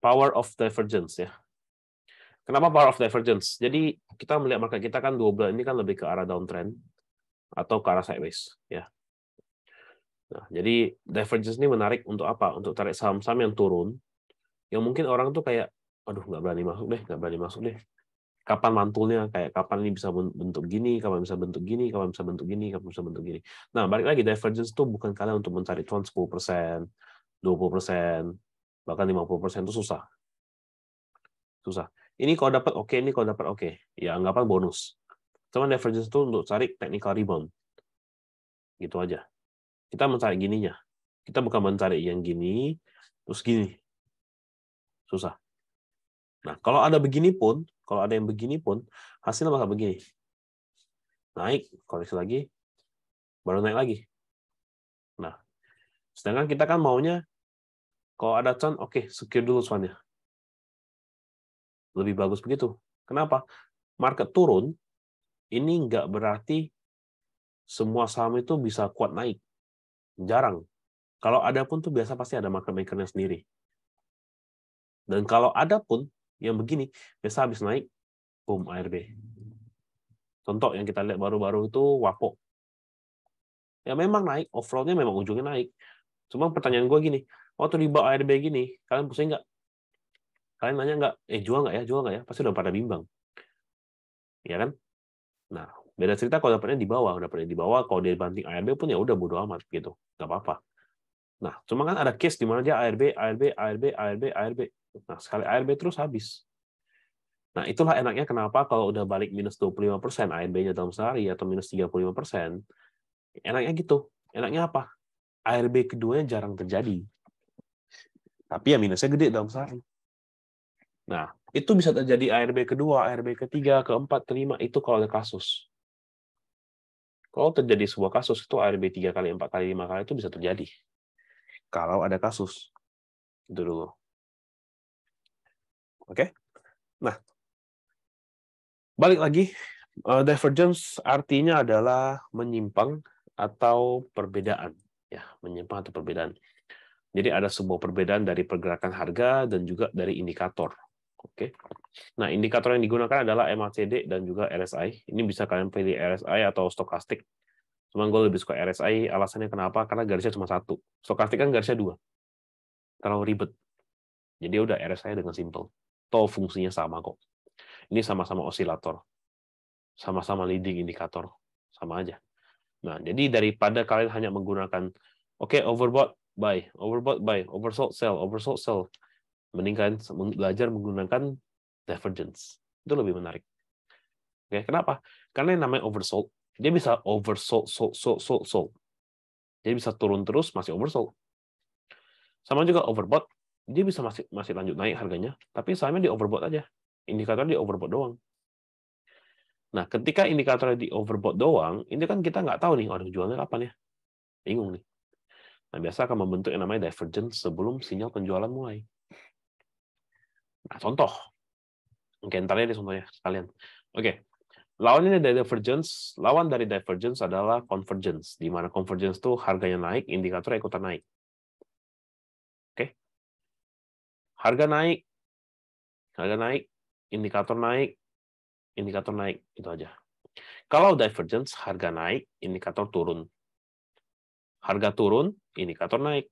power of divergence ya. Kenapa power of divergence? Jadi kita melihat market kita kan dua bulan ini kan lebih ke arah downtrend atau ke arah sideways ya. Nah, jadi divergence ini menarik untuk apa? Untuk tarik saham-saham yang turun yang mungkin orang tuh kayak aduh nggak berani masuk deh, nggak berani masuk deh. Kapan mantulnya? Kayak kapan ini bisa bentuk gini, kapan bisa bentuk gini, kapan bisa bentuk gini, kapan bisa bentuk gini. Nah, balik lagi divergence itu bukan kalian untuk mencari cuan 10%, 20%, bahkan 50% itu susah. Susah. Ini kalau dapat oke, okay, ini kalau dapat oke. Okay. Ya anggapan bonus. Cuman divergence itu untuk cari technical rebound. Gitu aja. Kita mencari gininya. Kita bukan mencari yang gini, terus gini. Susah. Nah, kalau ada begini pun, kalau ada yang begini pun, hasilnya bakal begini. Naik, koreksi lagi, baru naik lagi. Nah, sedangkan kita kan maunya kalau ada chance, oke, okay, secure dulu cuannya. Lebih bagus begitu. Kenapa? Market turun, ini nggak berarti semua saham itu bisa kuat naik. Jarang. Kalau ada pun tuh biasa pasti ada market makernya sendiri. Dan kalau ada pun yang begini, biasa habis naik, boom ARB. Contoh yang kita lihat baru-baru itu Wapo. Ya memang naik, overall-nya memang ujungnya naik. Cuma pertanyaan gue gini, waktu di bawah ARB gini, kalian pusing nggak? Kalian nanya nggak, eh jual nggak ya, jual nggak ya? Pasti udah pada bimbang. Ya kan? Nah, beda cerita kalau dapatnya di bawah, dapatnya di bawah, kalau dia banting ARB pun ya udah bodo amat gitu, nggak apa-apa. Nah, cuma kan ada case di mana dia ARB, ARB, ARB, ARB, ARB. Nah, sekali ARB terus habis. Nah, itulah enaknya kenapa kalau udah balik minus 25% ARB-nya dalam sehari atau minus 35%, enaknya gitu. Enaknya apa? ARB keduanya jarang terjadi tapi ya minusnya gede dalam sehari. Nah, itu bisa terjadi ARB kedua, ARB ketiga, keempat, kelima, itu kalau ada kasus. Kalau terjadi sebuah kasus, itu ARB tiga kali, empat kali, lima kali itu bisa terjadi. Kalau ada kasus. Itu dulu. Oke? Nah, balik lagi. Uh, divergence artinya adalah menyimpang atau perbedaan. ya Menyimpang atau perbedaan jadi ada sebuah perbedaan dari pergerakan harga dan juga dari indikator. Oke. Nah, indikator yang digunakan adalah MACD dan juga RSI. Ini bisa kalian pilih RSI atau stokastik. Cuman gue lebih suka RSI, alasannya kenapa? Karena garisnya cuma satu. Stokastik kan garisnya dua. Terlalu ribet. Jadi ya udah RSI dengan simple. Toh fungsinya sama kok. Ini sama-sama osilator. Sama-sama leading indikator. Sama aja. Nah, jadi daripada kalian hanya menggunakan, oke, okay, overbought, buy, overbought buy, oversold sell, oversold sell. Mending kalian belajar menggunakan divergence. Itu lebih menarik. Oke, kenapa? Karena yang namanya oversold, dia bisa oversold, sold, sold, sold, sold. Dia bisa turun terus masih oversold. Sama juga overbought, dia bisa masih masih lanjut naik harganya, tapi sahamnya di overbought aja. Indikator di overbought doang. Nah, ketika indikatornya di overbought doang, ini kan kita nggak tahu nih, orang jualnya kapan ya. Bingung nih. Nah, biasa akan membentuk yang namanya divergence sebelum sinyal penjualan mulai. Nah, contoh. Oke, ntar ini contohnya sekalian. Oke, lawannya dari divergence, lawan dari divergence adalah convergence, di mana convergence itu harganya naik, indikator ikutan naik. Oke. Harga naik, harga naik, indikator naik, indikator naik, itu aja. Kalau divergence, harga naik, indikator turun. Harga turun, indikator naik.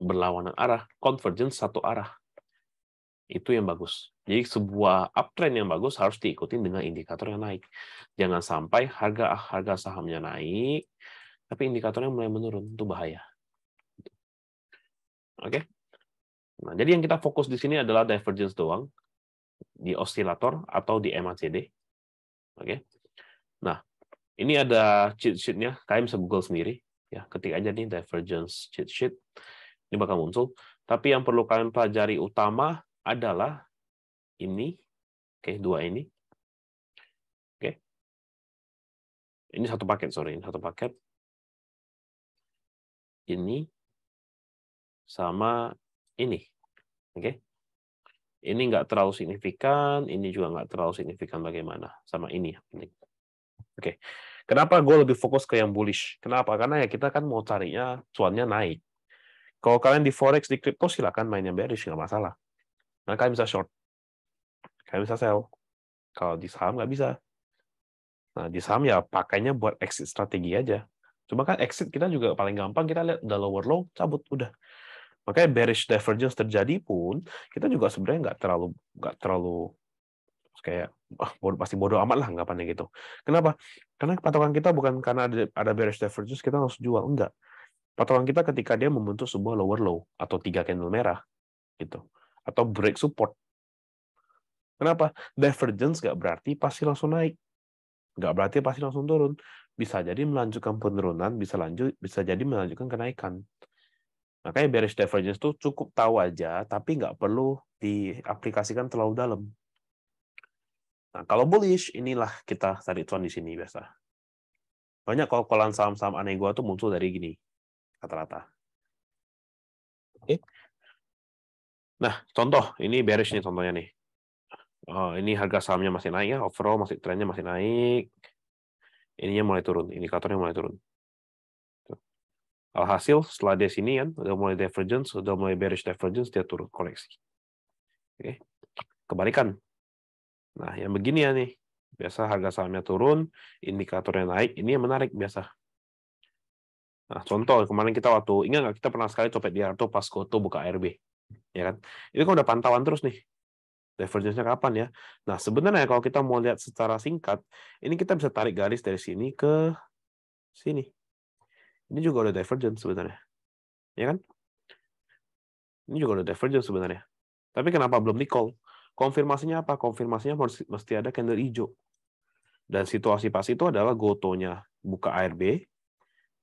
Berlawanan arah, convergence satu arah. Itu yang bagus. Jadi sebuah uptrend yang bagus harus diikuti dengan indikator yang naik. Jangan sampai harga ah, harga sahamnya naik, tapi indikatornya mulai menurun. Itu bahaya. Oke. Okay? Nah, jadi yang kita fokus di sini adalah divergence doang di osilator atau di MACD. Oke. Okay? Ini ada cheat sheet-nya, kalian bisa Google sendiri. ya Ketik aja nih divergence cheat sheet. Ini bakal muncul. Tapi yang perlu kalian pelajari utama adalah ini. Oke, dua ini. Oke. Ini satu paket, sorry. Ini satu paket. Ini sama ini. Oke. Ini nggak terlalu signifikan, ini juga nggak terlalu signifikan bagaimana. Sama ini yang Oke. Okay. Kenapa gue lebih fokus ke yang bullish? Kenapa? Karena ya kita kan mau carinya cuannya naik. Kalau kalian di forex di kripto silakan main yang bearish nggak masalah. Nah, kalian bisa short, kalian bisa sell. Kalau di saham nggak bisa. Nah di saham ya pakainya buat exit strategi aja. Cuma kan exit kita juga paling gampang kita lihat udah lower low cabut udah. Makanya bearish divergence terjadi pun kita juga sebenarnya nggak terlalu nggak terlalu kayak oh, bodo, pasti bodoh amat lah anggapannya gitu. Kenapa? Karena patokan kita bukan karena ada, ada bearish divergence kita langsung jual, enggak. Patokan kita ketika dia membentuk sebuah lower low atau tiga candle merah gitu atau break support. Kenapa? Divergence nggak berarti pasti langsung naik. Nggak berarti pasti langsung turun. Bisa jadi melanjutkan penurunan, bisa lanjut, bisa jadi melanjutkan kenaikan. Makanya bearish divergence itu cukup tahu aja, tapi nggak perlu diaplikasikan terlalu dalam. Nah, kalau bullish, inilah kita cari cuan di sini biasa. Banyak kokolan saham-saham aneh gua tuh muncul dari gini, rata-rata. Oke. Nah, contoh, ini bearish nih contohnya nih. Oh, ini harga sahamnya masih naik ya, overall masih trennya masih naik. Ininya mulai turun, indikatornya mulai turun. Alhasil setelah dia sini kan, udah mulai divergence, udah mulai bearish divergence, dia turun koleksi. Oke. Kebalikan, Nah, yang begini ya nih. Biasa harga sahamnya turun, indikatornya naik. Ini yang menarik biasa. Nah, contoh kemarin kita waktu ingat nggak kita pernah sekali copet di Arto pas Koto buka rb ya kan? ini kan udah pantauan terus nih. Divergence-nya kapan ya? Nah, sebenarnya kalau kita mau lihat secara singkat, ini kita bisa tarik garis dari sini ke sini. Ini juga udah divergence sebenarnya. Ya kan? Ini juga udah divergence sebenarnya. Tapi kenapa belum di call? Konfirmasinya apa? Konfirmasinya mesti ada candle hijau. Dan situasi pas itu adalah gotonya buka ARB,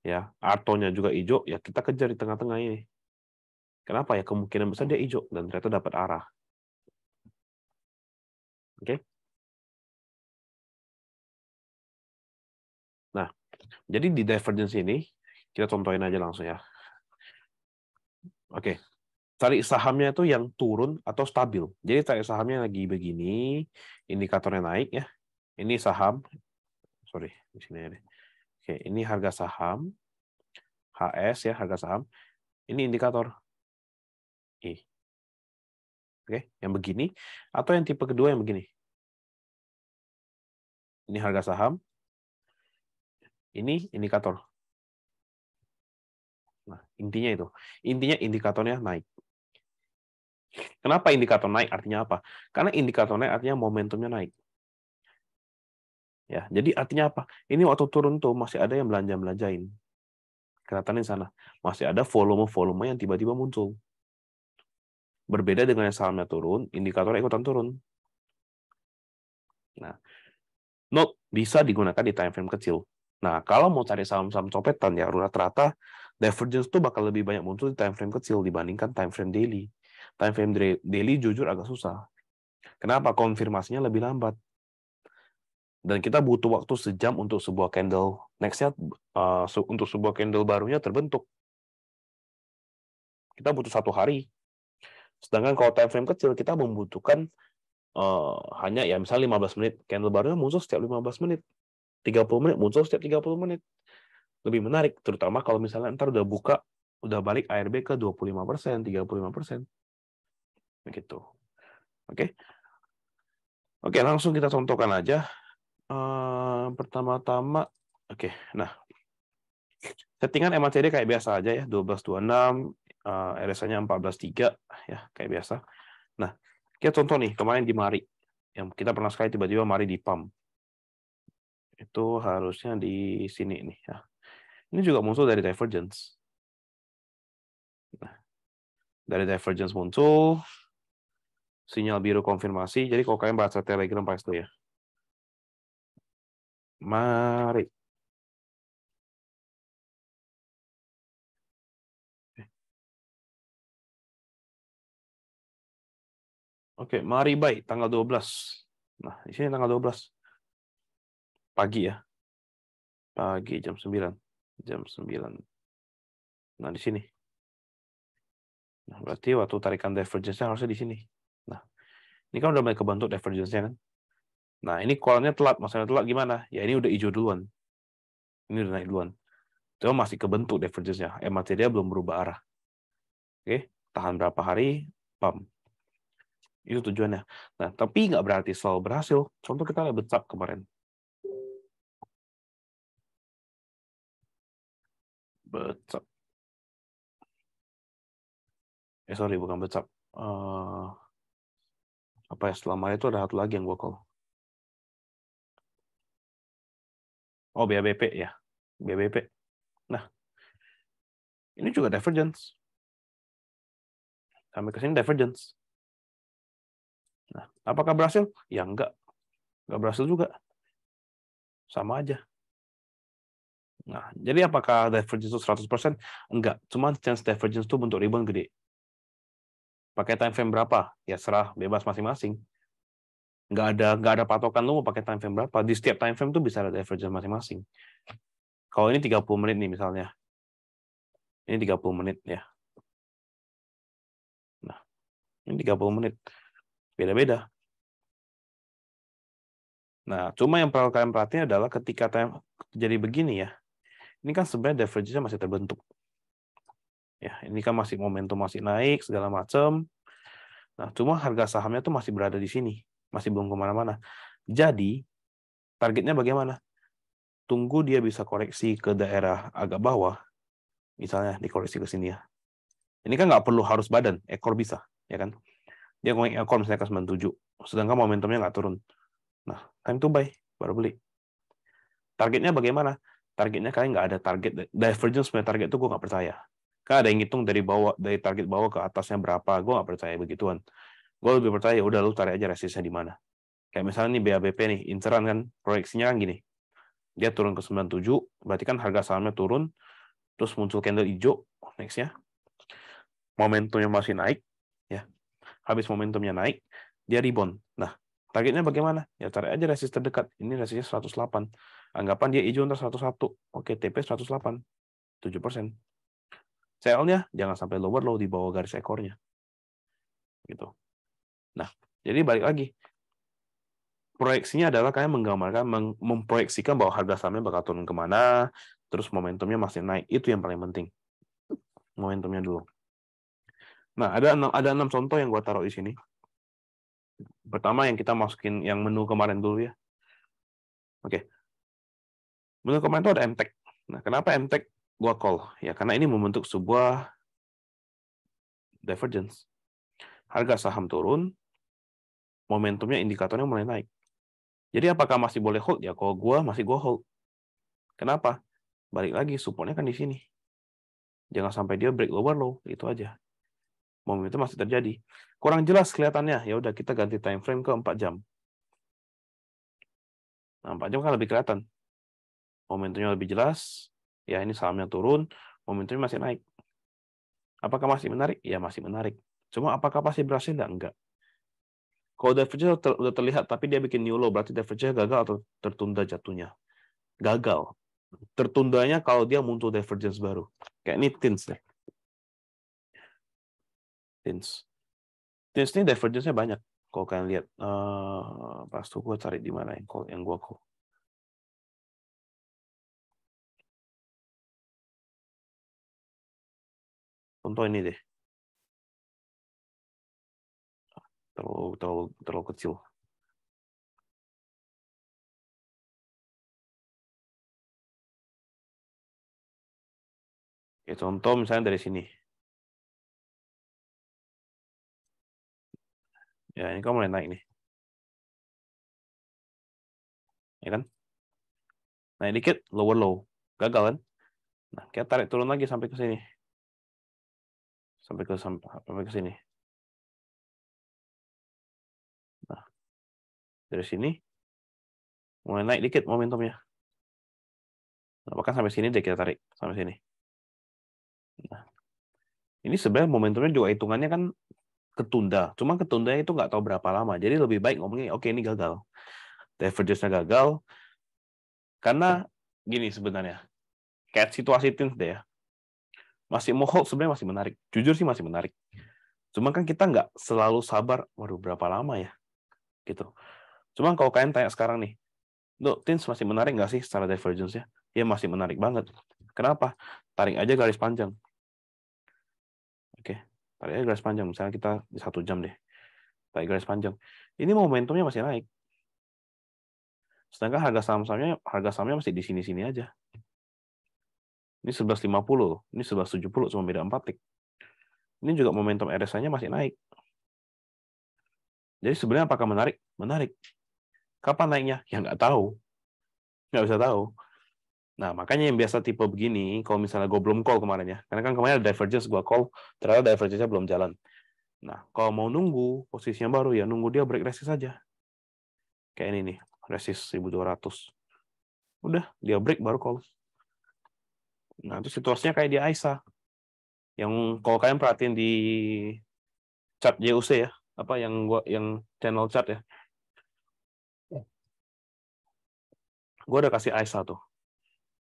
ya, artonya juga hijau, ya kita kejar di tengah-tengah ini. Kenapa ya? Kemungkinan besar dia hijau dan ternyata dapat arah. Oke. Okay? Nah, jadi di divergence ini kita contohin aja langsung ya. Oke, cari sahamnya itu yang turun atau stabil. Jadi cari sahamnya lagi begini, indikatornya naik ya. Ini saham, sorry di sini ada. Oke, ini harga saham HS ya harga saham. Ini indikator I. Oke, yang begini atau yang tipe kedua yang begini. Ini harga saham. Ini indikator. Nah, intinya itu. Intinya indikatornya naik. Kenapa indikator naik? Artinya apa? Karena indikator naik artinya momentumnya naik. Ya, jadi artinya apa? Ini waktu turun tuh masih ada yang belanja-belanjain. di sana. Masih ada volume-volume yang tiba-tiba muncul. Berbeda dengan yang sahamnya turun, indikatornya ikutan turun. Nah, note bisa digunakan di time frame kecil. Nah, kalau mau cari saham-saham copetan ya, rata-rata divergence tuh bakal lebih banyak muncul di time frame kecil dibandingkan time frame daily time frame daily jujur agak susah. Kenapa? Konfirmasinya lebih lambat. Dan kita butuh waktu sejam untuk sebuah candle. Nextnya uh, untuk sebuah candle barunya terbentuk. Kita butuh satu hari. Sedangkan kalau time frame kecil, kita membutuhkan uh, hanya ya misalnya 15 menit. Candle barunya muncul setiap 15 menit. 30 menit muncul setiap 30 menit. Lebih menarik, terutama kalau misalnya ntar udah buka, udah balik ARB ke 25%, 35%. persen begitu. Oke. Oke, langsung kita contohkan aja. Uh, pertama-tama oke. Nah, settingan MACD kayak biasa aja ya, 1226 uh, RSA-nya 143 ya, kayak biasa. Nah, kita contoh nih kemarin di mari. Yang kita pernah sekali tiba-tiba mari di pump. Itu harusnya di sini nih ya. Ini juga muncul dari divergence. Nah, dari divergence muncul, sinyal biru konfirmasi. Jadi kalau kalian baca Telegram pasti ya. Mari. Oke, mari baik tanggal 12. Nah, di sini tanggal 12. Pagi ya. Pagi jam 9. Jam 9. Nah, di sini. Nah, berarti waktu tarikan divergence-nya harusnya di sini. Ini kan udah mulai kebentuk divergence-nya kan. Nah, ini kolamnya telat. Maksudnya telat gimana? Ya, ini udah hijau duluan. Ini udah naik duluan. Cuma masih kebentuk divergence-nya. Eh, MRT dia belum berubah arah. Oke, tahan berapa hari, pam. Itu tujuannya. Nah, tapi nggak berarti selalu berhasil. Contoh kita lihat betap kemarin. Betap. Eh, sorry, bukan betap. Eh, apa ya selama itu ada satu lagi yang gue call oh BABP ya BABP nah ini juga divergence sampai ke sini divergence nah apakah berhasil ya enggak enggak berhasil juga sama aja nah jadi apakah divergence itu 100% enggak cuman chance divergence itu bentuk ribuan gede pakai time frame berapa ya serah bebas masing-masing nggak ada nggak ada patokan lu mau pakai time frame berapa di setiap time frame tuh bisa ada divergence masing-masing kalau ini 30 menit nih misalnya ini 30 menit ya nah ini 30 menit beda-beda nah cuma yang perlu kalian perhatiin adalah ketika time jadi begini ya ini kan sebenarnya divergence masih terbentuk Ya, ini kan masih momentum masih naik segala macam. Nah, cuma harga sahamnya tuh masih berada di sini, masih belum kemana-mana. Jadi targetnya bagaimana? Tunggu dia bisa koreksi ke daerah agak bawah, misalnya dikoreksi ke sini ya. Ini kan nggak perlu harus badan, ekor bisa, ya kan? Dia ngomong ekor misalnya ke 97, sedangkan momentumnya nggak turun. Nah, time to buy, baru beli. Targetnya bagaimana? Targetnya kalian nggak ada target, divergence punya target itu gue nggak percaya kan ada yang ngitung dari bawah dari target bawah ke atasnya berapa gue nggak percaya begituan gue lebih percaya ya udah lu tarik aja resistnya di mana kayak misalnya nih BABP nih interan kan proyeksinya kan gini dia turun ke 97 berarti kan harga sahamnya turun terus muncul candle hijau nextnya momentumnya masih naik ya habis momentumnya naik dia rebound nah targetnya bagaimana ya tarik aja resist terdekat ini resistnya 108 anggapan dia hijau ntar 101 oke TP 108 7 persen cl nya jangan sampai lower low di bawah garis ekornya. Gitu. Nah, jadi balik lagi. Proyeksinya adalah kayak menggambarkan, memproyeksikan bahwa harga sahamnya bakal turun kemana, terus momentumnya masih naik. Itu yang paling penting. Momentumnya dulu. Nah, ada enam, ada enam contoh yang gue taruh di sini. Pertama yang kita masukin yang menu kemarin dulu ya. Oke. Menu kemarin itu ada MTech. Nah, kenapa MTech gua call ya karena ini membentuk sebuah divergence. Harga saham turun, momentumnya indikatornya mulai naik. Jadi apakah masih boleh hold ya? Kalau gua masih gua hold. Kenapa? Balik lagi supportnya kan di sini. Jangan sampai dia break lower low, itu aja. Momentum masih terjadi. Kurang jelas kelihatannya. Ya udah kita ganti time frame ke 4 jam. Nah, 4 jam kan lebih kelihatan. Momentumnya lebih jelas, Ya, ini sahamnya turun, momentumnya masih naik. Apakah masih menarik? Ya, masih menarik. Cuma apakah pasti berhasil? Enggak, enggak. Kalau divergence ter udah terlihat, tapi dia bikin new low, berarti divergence gagal atau tertunda jatuhnya. Gagal. Tertundanya kalau dia muncul divergence baru. Kayak ini tins deh. Tins. Tins ini divergence banyak. Kalau kalian lihat, uh, pas itu gue cari di mana yang, yang gue call. contoh ini deh terlalu terlalu terlalu kecil Oke, contoh misalnya dari sini. Ya, ini kamu mulai naik nih. Ya kan? Naik dikit, lower low. Gagal kan? Nah, kita tarik turun lagi sampai ke sini sampai ke sampai ke sini. Nah, dari sini mulai naik dikit momentumnya. Nah, bahkan sampai sini deh kita tarik sampai sini. Nah, ini sebenarnya momentumnya juga hitungannya kan ketunda. Cuma ketunda itu nggak tahu berapa lama. Jadi lebih baik ngomongnya, oke okay, ini gagal. Divergence-nya gagal. Karena gini sebenarnya, kayak situasi tins deh ya masih mohok sebenarnya masih menarik. Jujur sih masih menarik. Cuma kan kita nggak selalu sabar. Waduh, berapa lama ya? Gitu. Cuma kalau kalian tanya sekarang nih, lo Teens masih menarik nggak sih secara divergence ya? Ya masih menarik banget. Kenapa? Tarik aja garis panjang. Oke, tarik aja garis panjang. Misalnya kita di satu jam deh. Tarik garis panjang. Ini momentumnya masih naik. Sedangkan harga saham-sahamnya harga sahamnya masih di sini-sini aja. Ini 11.50, ini 11.70 cuma beda 4 tick. Ini juga momentum RSI-nya masih naik. Jadi sebenarnya apakah menarik? Menarik. Kapan naiknya? Ya nggak tahu. Nggak bisa tahu. Nah, makanya yang biasa tipe begini, kalau misalnya gue belum call kemarin ya, karena kan kemarin ada divergence gue call, ternyata divergence-nya belum jalan. Nah, kalau mau nunggu posisinya baru ya nunggu dia break resist saja. Kayak ini nih, resist 1200. Udah, dia break baru call. Nah, itu situasinya kayak di Aisyah. Yang kalau kalian perhatiin di chat JUC ya, apa yang gua yang channel chat ya. gua udah kasih Aisyah tuh.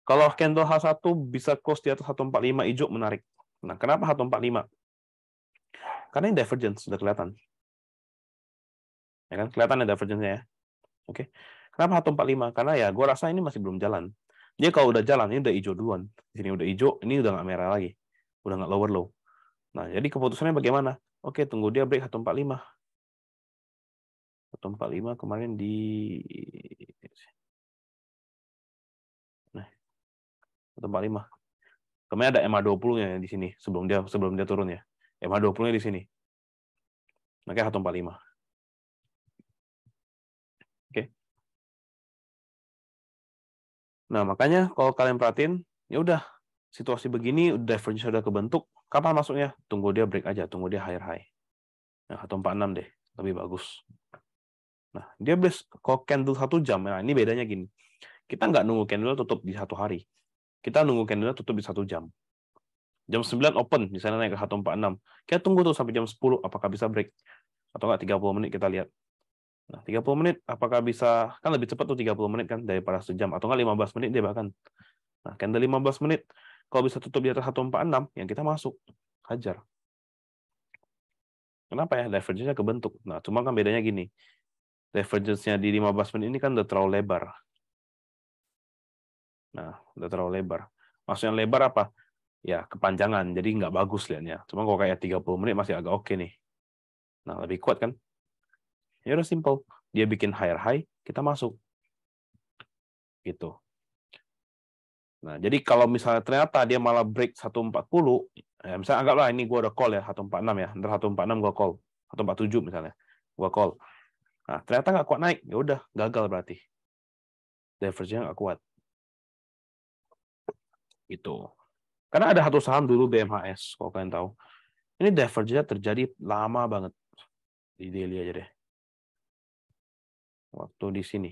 Kalau candle H1 bisa close di atas 145 hijau menarik. Nah, kenapa 145? Karena ini divergence sudah kelihatan. Ya kan kelihatan ada divergence-nya ya. Oke. Kenapa 145? Karena ya gua rasa ini masih belum jalan. Dia kalau udah jalan, ini udah hijau duluan. Di sini udah hijau, ini udah nggak merah lagi. Udah nggak lower low. Nah, jadi keputusannya bagaimana? Oke, tunggu dia break 145. 145 kemarin di... Nah, 145. Kemarin ada MA20-nya di sini, sebelum dia sebelum dia turun ya. MA20-nya di sini. Makanya 145. Nah, makanya kalau kalian perhatiin, ya udah situasi begini divergence sudah kebentuk, kapan masuknya? Tunggu dia break aja, tunggu dia higher high. Nah, atau 46 deh, lebih bagus. Nah, dia base kalau candle satu jam, nah ini bedanya gini. Kita nggak nunggu candle tutup di satu hari. Kita nunggu candle tutup di satu jam. Jam 9 open, misalnya naik ke 146. Kita tunggu tuh sampai jam 10, apakah bisa break. Atau nggak 30 menit kita lihat. Nah, 30 menit apakah bisa kan lebih cepat tuh 30 menit kan daripada sejam atau nggak 15 menit dia bahkan. Nah, candle 15 menit kalau bisa tutup di atas 146 yang kita masuk hajar. Kenapa ya divergence-nya kebentuk? Nah, cuma kan bedanya gini. Divergence-nya di 15 menit ini kan udah terlalu lebar. Nah, udah terlalu lebar. Maksudnya lebar apa? Ya, kepanjangan. Jadi nggak bagus liatnya. Cuma kalau kayak 30 menit masih agak oke okay nih. Nah, lebih kuat kan? Ya udah simple. Dia bikin higher high, kita masuk. Gitu. Nah, jadi kalau misalnya ternyata dia malah break 140, ya misalnya anggaplah ini gue udah call ya, 146 ya, ntar 146 gue call, 147 misalnya, gue call. Nah, ternyata nggak kuat naik, ya udah gagal berarti. divergence nya nggak kuat. Gitu. Karena ada satu saham dulu BMHS, kalau kalian tahu. Ini divergence terjadi lama banget. Di daily aja deh waktu di sini.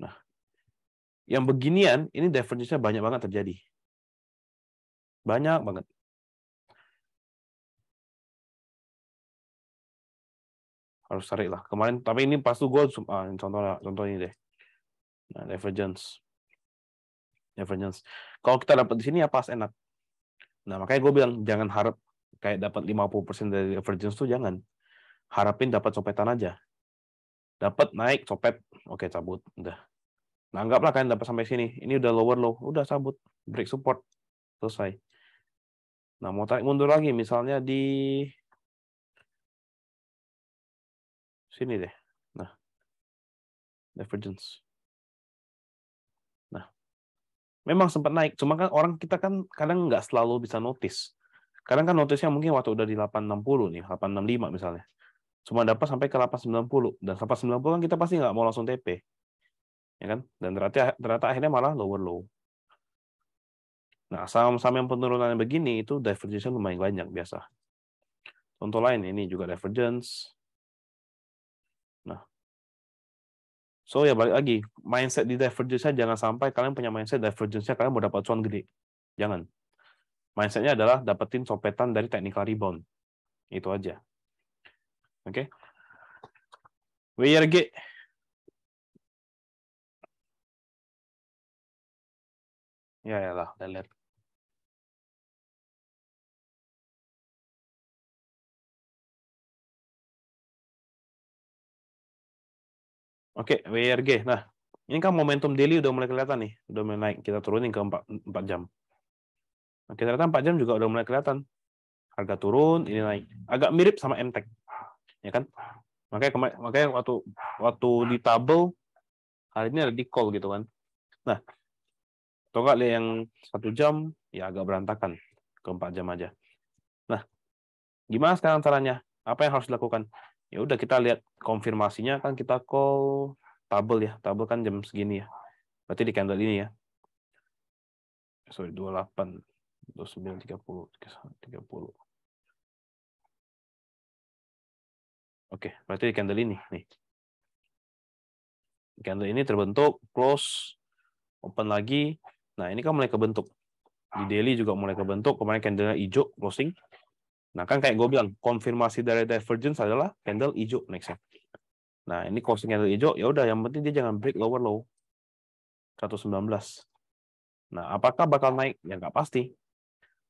Nah, yang beginian ini divergence-nya banyak banget terjadi. Banyak banget. Harus tarik lah. Kemarin, tapi ini pas tuh gue, ah, contoh, contoh ini deh. Nah, divergence. Divergence. Kalau kita dapat di sini ya pas enak. Nah, makanya gue bilang jangan harap kayak dapat 50% dari divergence tuh jangan. Harapin dapat copetan aja dapat naik copet oke cabut udah nah anggaplah kalian dapat sampai sini ini udah lower low udah cabut break support selesai nah mau tarik mundur lagi misalnya di sini deh nah divergence nah memang sempat naik cuma kan orang kita kan kadang nggak selalu bisa notice kadang kan notice notisnya mungkin waktu udah di 860 nih 865 misalnya cuma dapat sampai ke lapas 90 dan lapas 90 kan kita pasti nggak mau langsung TP ya kan dan ternyata ternyata akhirnya malah lower low nah saham-saham yang penurunannya begini itu divergence lumayan banyak biasa contoh lain ini juga divergence nah so ya balik lagi mindset di divergence jangan sampai kalian punya mindset divergence kalian mau dapat cuan gede jangan mindsetnya adalah dapetin sopetan dari technical rebound itu aja Oke, okay ya ya lah, lihat Oke, okay, WRG. Nah, ini kan momentum daily udah mulai kelihatan nih. Udah mulai naik. Kita turunin ke 4, 4 jam. Oke, ternyata 4 jam juga udah mulai kelihatan. Harga turun, ini naik. Agak mirip sama MTEK ya kan makanya makanya waktu waktu di tabel hari ini ada di call gitu kan nah atau enggak yang satu jam ya agak berantakan ke empat jam aja nah gimana sekarang caranya apa yang harus dilakukan ya udah kita lihat konfirmasinya kan kita call tabel ya tabel kan jam segini ya berarti di candle ini ya sorry dua dua delapan sembilan tiga puluh tiga puluh Oke, berarti candle ini nih. Candle ini terbentuk, close, open lagi. Nah, ini kan mulai kebentuk. Di daily juga mulai kebentuk. Kemarin candlenya hijau, closing. Nah, kan kayak gue bilang, konfirmasi dari divergence adalah candle hijau next Nah, ini closing candle hijau, ya udah yang penting dia jangan break lower low. 119. Nah, apakah bakal naik? Ya nggak pasti.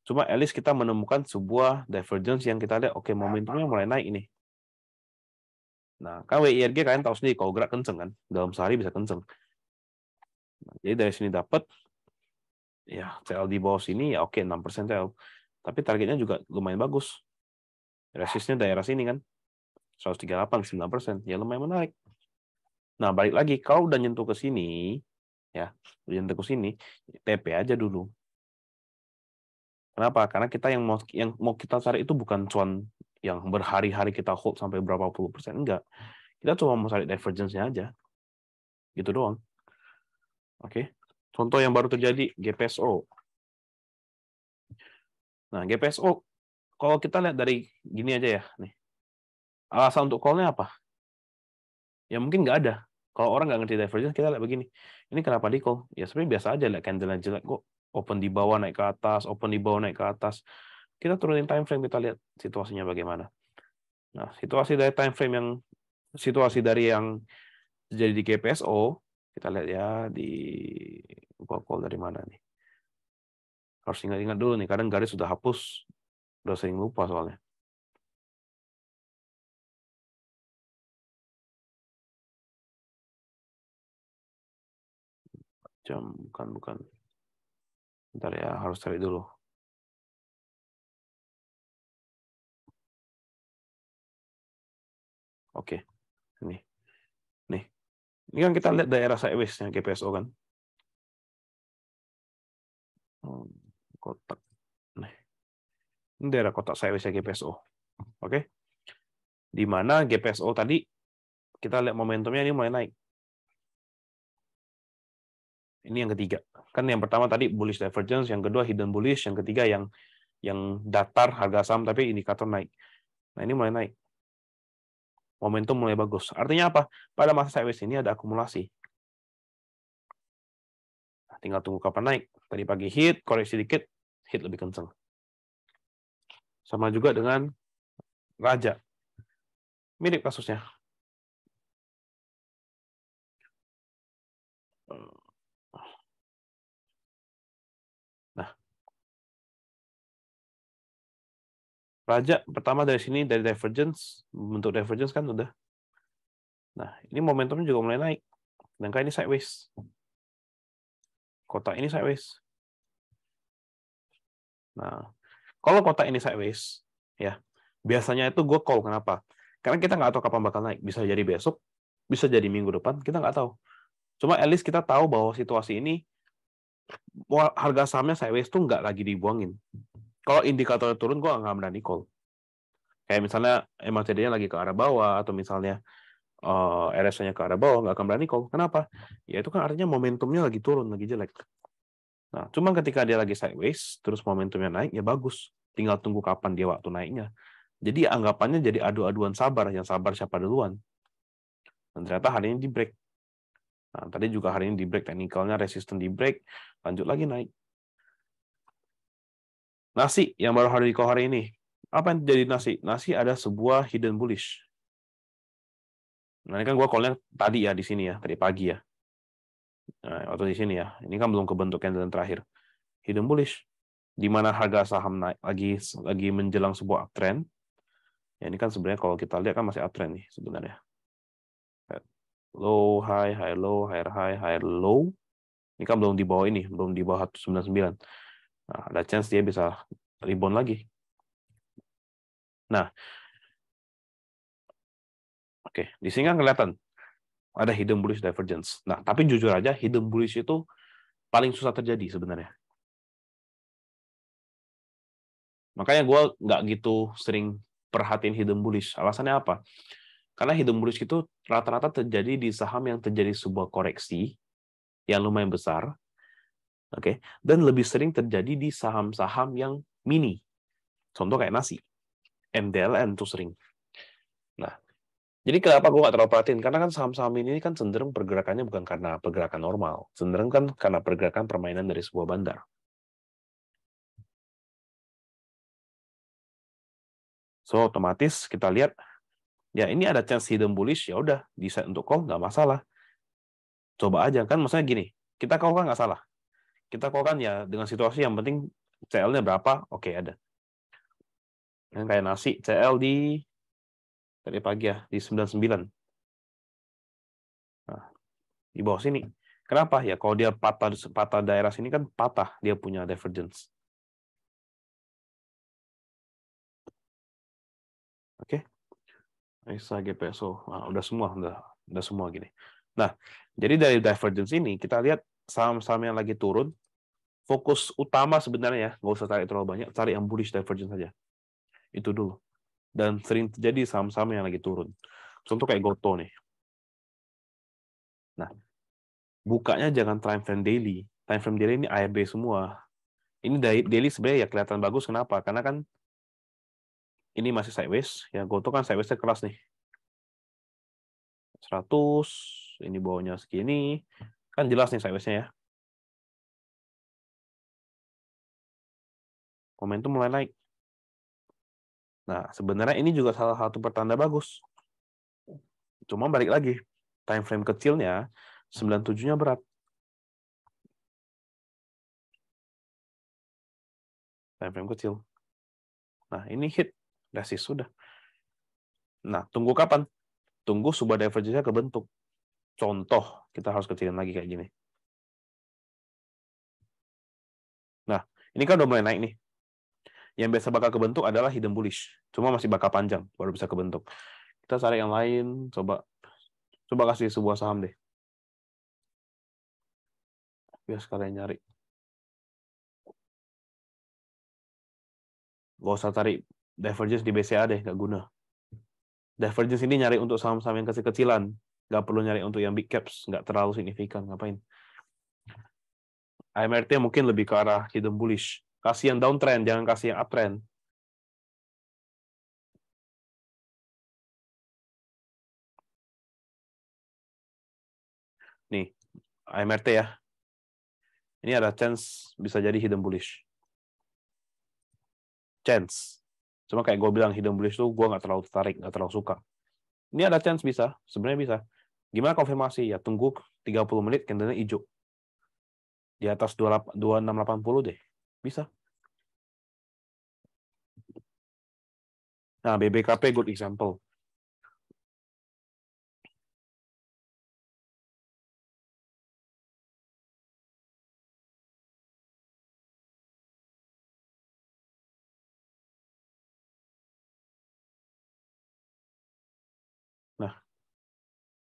Cuma at least kita menemukan sebuah divergence yang kita lihat, oke, okay, momentumnya mulai naik ini Nah, kan WIRG kalian tahu sendiri kalau gerak kenceng kan, dalam sehari bisa kenceng. Nah, jadi dari sini dapat ya TL di bawah sini ya oke enam persen TL. Tapi targetnya juga lumayan bagus. Resistnya daerah sini kan. 138 9%, ya lumayan menarik. Nah, balik lagi kalau udah nyentuh ke sini ya, udah nyentuh ke sini, TP aja dulu. Kenapa? Karena kita yang mau yang mau kita cari itu bukan cuan yang berhari-hari kita hold sampai berapa puluh persen enggak kita cuma mau cari divergence-nya aja gitu doang oke okay? contoh yang baru terjadi GPSO nah GPSO kalau kita lihat dari gini aja ya nih alasan untuk call-nya apa ya mungkin nggak ada kalau orang nggak ngerti divergence kita lihat begini ini kenapa di call ya sebenarnya biasa aja lihat candle jelek kok open di bawah naik ke atas open di bawah naik ke atas kita turunin time frame kita lihat situasinya bagaimana. Nah, situasi dari time frame yang situasi dari yang terjadi di GPSO, kita lihat ya di Google call dari mana nih. Harus ingat-ingat dulu nih, kadang garis sudah hapus, udah sering lupa soalnya. Jam bukan bukan. Bentar ya, harus cari dulu. Oke. Ini. Nih. Ini kan kita lihat daerah sideways yang GPSO kan. Hmm, kotak. Nih. Ini daerah kotak sideways yang GPSO. Oke. Di mana GPSO tadi kita lihat momentumnya ini mulai naik. Ini yang ketiga. Kan yang pertama tadi bullish divergence, yang kedua hidden bullish, yang ketiga yang yang datar harga saham tapi indikator naik. Nah, ini mulai naik momentum mulai bagus. Artinya apa? Pada masa sideways ini ada akumulasi. Nah, tinggal tunggu kapan naik. Tadi pagi hit, koreksi dikit, hit lebih kenceng. Sama juga dengan raja. Mirip kasusnya. Raja pertama dari sini dari divergence, bentuk divergence kan udah. Nah, ini momentumnya juga mulai naik. Sedangkan ini sideways. Kotak ini sideways. Nah, kalau kotak ini sideways, ya biasanya itu gue call. Kenapa? Karena kita nggak tahu kapan bakal naik. Bisa jadi besok, bisa jadi minggu depan, kita nggak tahu. Cuma at least kita tahu bahwa situasi ini harga sahamnya sideways tuh nggak lagi dibuangin. Kalau indikatornya turun, gue nggak berani call. Kayak misalnya MACD-nya lagi ke arah bawah, atau misalnya uh, eh, RSI-nya ke arah bawah, nggak akan berani call. Kenapa? Ya itu kan artinya momentumnya lagi turun, lagi jelek. Nah, cuman ketika dia lagi sideways, terus momentumnya naik, ya bagus. Tinggal tunggu kapan dia waktu naiknya. Jadi anggapannya jadi adu-aduan sabar, yang sabar siapa duluan. Dan ternyata hari ini di break. Nah, tadi juga hari ini di break teknikalnya resisten di break, lanjut lagi naik. Nasi yang baru hari di hari ini. Apa yang terjadi nasi? Nasi ada sebuah hidden bullish. Nah, ini kan gue call tadi ya di sini ya, tadi pagi ya. Nah, waktu di sini ya. Ini kan belum kebentuk yang terakhir. Hidden bullish. Di mana harga saham naik lagi lagi menjelang sebuah uptrend. Ya, ini kan sebenarnya kalau kita lihat kan masih uptrend nih sebenarnya. Low, high, high, low, high high, high low. Ini kan belum di bawah ini, belum di bawah 199. Nah, ada chance dia bisa rebound lagi. Nah, oke, okay. di sini kan kelihatan ada hidden bullish divergence. Nah, tapi jujur aja hidden bullish itu paling susah terjadi sebenarnya. Makanya gue nggak gitu sering perhatiin hidden bullish. Alasannya apa? Karena hidden bullish itu rata-rata terjadi di saham yang terjadi sebuah koreksi yang lumayan besar, Oke, okay? dan lebih sering terjadi di saham-saham yang mini. Contoh kayak nasi. MDLN tuh sering. Nah, jadi kenapa gue gak terlalu perhatiin? Karena kan saham-saham ini kan cenderung pergerakannya bukan karena pergerakan normal. Cenderung kan karena pergerakan permainan dari sebuah bandar. So, otomatis kita lihat, ya ini ada chance hidden bullish, ya udah, decide untuk call, nggak masalah. Coba aja, kan maksudnya gini, kita kalau nggak salah kita kok kan ya dengan situasi yang penting CL-nya berapa, oke okay, ada. Yang kayak nasi, CL di tadi pagi ya, di 99. Nah, di bawah sini. Kenapa? Ya kalau dia patah, patah daerah sini kan patah, dia punya divergence. Oke. Okay. ISA, GPSO, nah, udah semua, udah, udah semua gini. Nah, jadi dari divergence ini kita lihat saham-saham yang lagi turun, fokus utama sebenarnya ya, nggak usah cari terlalu banyak, cari yang bullish divergence saja. Itu dulu. Dan sering terjadi saham-saham yang lagi turun. Contoh kayak Goto nih. Nah, bukanya jangan time frame daily. Time frame daily ini ARB semua. Ini daily sebenarnya ya kelihatan bagus. Kenapa? Karena kan ini masih sideways. Ya, Goto kan sidewaysnya keras nih. 100, ini bawahnya segini, Kan jelas nih size nya ya. Momentum mulai naik. Nah, sebenarnya ini juga salah satu pertanda bagus. Cuma balik lagi, time frame kecilnya 97-nya berat. Time frame kecil. Nah, ini hit. Resist sudah. Nah, tunggu kapan? Tunggu subah divergence-nya kebentuk contoh kita harus kecilin lagi kayak gini. Nah, ini kan udah mulai naik nih. Yang biasa bakal kebentuk adalah hidden bullish. Cuma masih bakal panjang baru bisa kebentuk. Kita cari yang lain, coba coba kasih sebuah saham deh. Biar sekalian nyari. Gak usah cari divergence di BCA deh, gak guna. Divergence ini nyari untuk saham-saham yang kecil-kecilan nggak perlu nyari untuk yang big caps nggak terlalu signifikan ngapain AMRT mungkin lebih ke arah hidden bullish kasih yang downtrend jangan kasih yang uptrend nih AMRT ya ini ada chance bisa jadi hidden bullish chance cuma kayak gue bilang hidden bullish tuh gue nggak terlalu tertarik nggak terlalu suka ini ada chance bisa sebenarnya bisa Gimana konfirmasi? Ya tunggu 30 menit candlenya hijau. Di atas delapan 2680 deh. Bisa. Nah, BBKP good example.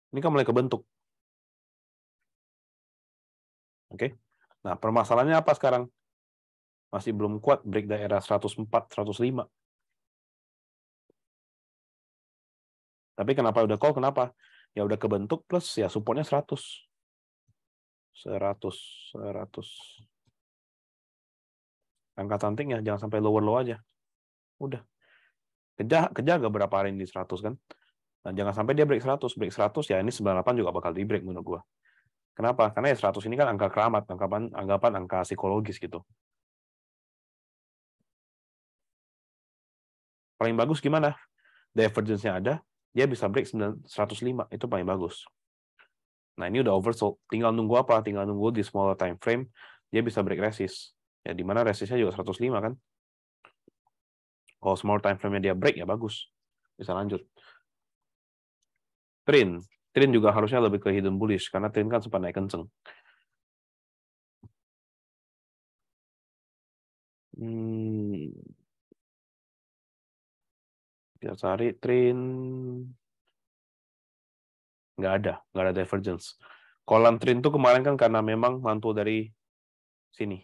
Ini kan mulai kebentuk. Oke. Okay? Nah, permasalahannya apa sekarang? Masih belum kuat break daerah 104, 105. Tapi kenapa udah call? Kenapa? Ya udah kebentuk plus ya supportnya 100. 100, 100. Angka cantiknya jangan sampai lower low aja. Udah. Kejaga, kejaga berapa hari ini 100 kan? Dan nah, jangan sampai dia break 100. Break 100 ya ini 98 juga bakal di break menurut gue. Kenapa? Karena ya 100 ini kan angka keramat, anggapan anggapan angka psikologis gitu. Paling bagus gimana? Divergence-nya ada, dia bisa break 105, itu paling bagus. Nah, ini udah oversold. Tinggal nunggu apa? Tinggal nunggu di smaller time frame dia bisa break resist. Ya di mana resistnya juga 105 kan. Kalau smaller time frame-nya dia break ya bagus. Bisa lanjut. Trin. Trin juga harusnya lebih ke hidden bullish karena Trin kan sempat naik kenceng. Hmm. Kita cari Trin. Nggak ada, nggak ada divergence. Kolam Trin tuh kemarin kan karena memang mantul dari sini.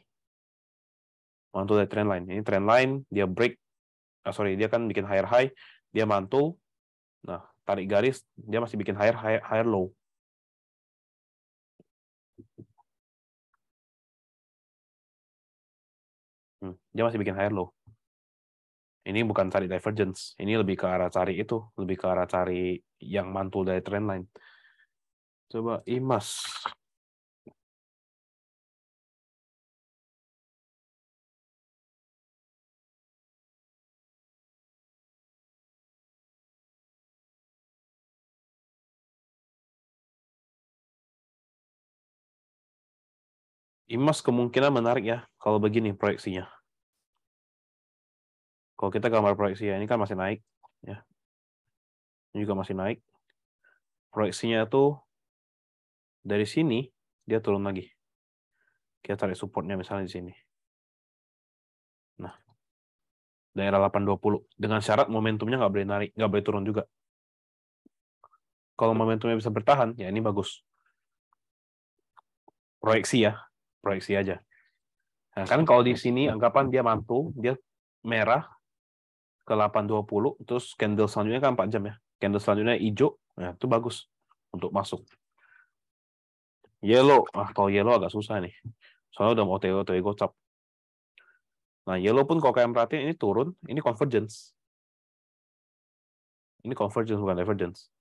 Mantul dari trend line. Ini trend line, dia break. Ah, sorry, dia kan bikin higher high, dia mantul. Nah, tarik garis dia masih bikin higher higher, higher low hmm, dia masih bikin higher low ini bukan cari divergence, ini lebih ke arah cari itu, lebih ke arah cari yang mantul dari trendline. Coba IMAS. IMAS kemungkinan menarik ya kalau begini proyeksinya. Kalau kita gambar proyeksi ya, ini kan masih naik ya. Ini juga masih naik. Proyeksinya itu dari sini dia turun lagi. Kita tarik supportnya misalnya di sini. Nah, daerah 820 dengan syarat momentumnya nggak boleh narik, nggak boleh turun juga. Kalau momentumnya bisa bertahan, ya ini bagus. Proyeksi ya, proyeksi aja. Nah, kan kalau di sini anggapan dia mampu, dia merah ke 8.20, terus candle selanjutnya kan 4 jam ya. Candle selanjutnya hijau, nah itu bagus untuk masuk. Yellow, ah kalau yellow agak susah nih. Soalnya udah mau tego tego e gocap. Nah, yellow pun kalau kalian perhatiin ini turun, ini convergence. Ini convergence bukan divergence.